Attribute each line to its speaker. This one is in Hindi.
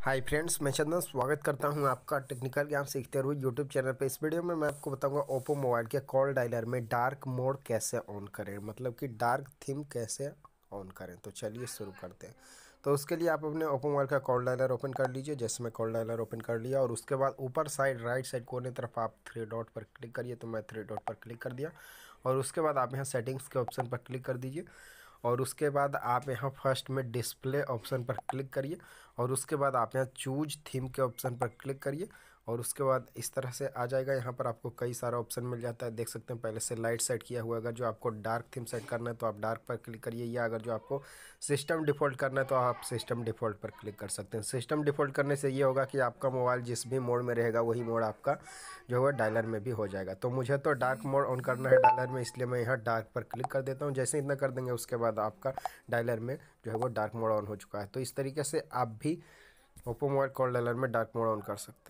Speaker 1: हाय फ्रेंड्स मैं चंदन स्वागत करता हूं आपका टेक्निकल ज्ञान सीखते हुए यूट्यूब चैनल पे इस वीडियो में मैं आपको बताऊंगा ओप्पो मोबाइल के कॉल डायलर में डार्क मोड कैसे ऑन करें मतलब कि डार्क थीम कैसे ऑन करें तो चलिए शुरू करते हैं तो उसके लिए आप अपने ओप्पो मोबाइल का कॉल डायलर ओपन कर लीजिए जैसे मैं कॉल डायलर ओपन कर लिया और उसके बाद ऊपर साइड राइट साइड कोने तरफ आप थ्री डॉट पर क्लिक करिए तो मैं थ्री डॉट पर क्लिक कर दिया और उसके बाद आप यहाँ सेटिंग्स के ऑप्शन पर क्लिक कर दीजिए और उसके बाद आप यहाँ फर्स्ट में डिस्प्ले ऑप्शन पर क्लिक करिए और उसके बाद आप यहाँ चूज थीम के ऑप्शन पर क्लिक करिए और उसके बाद इस तरह से आ जाएगा यहाँ पर आपको कई सारा ऑप्शन मिल जाता है देख सकते हैं पहले से लाइट सेट किया हुआ अगर जो आपको डार्क थीम सेट करना है तो आप डार्क पर क्लिक करिए या अगर जो आपको सिस्टम डिफ़ॉल्ट करना है तो आप सिस्टम डिफ़ॉल्ट पर क्लिक कर सकते हैं सिस्टम डिफ़ॉल्ट करने से ये होगा कि आपका मोबाइल जिस भी मोड में रहेगा वही मोड आपका जो है डायलर में भी हो जाएगा तो मुझे तो डार्क मोड ऑन करना है डायलर में इसलिए मैं यहाँ डार्क पर क्लिक कर देता हूँ जैसे इतना कर देंगे उसके बाद आपका डायलर में जो है वो डार्क मोड ऑन हो चुका है तो इस तरीके से आप भी ओप्पो मोबाइल कॉल डायलर में डार्क मोड ऑन कर सकते हैं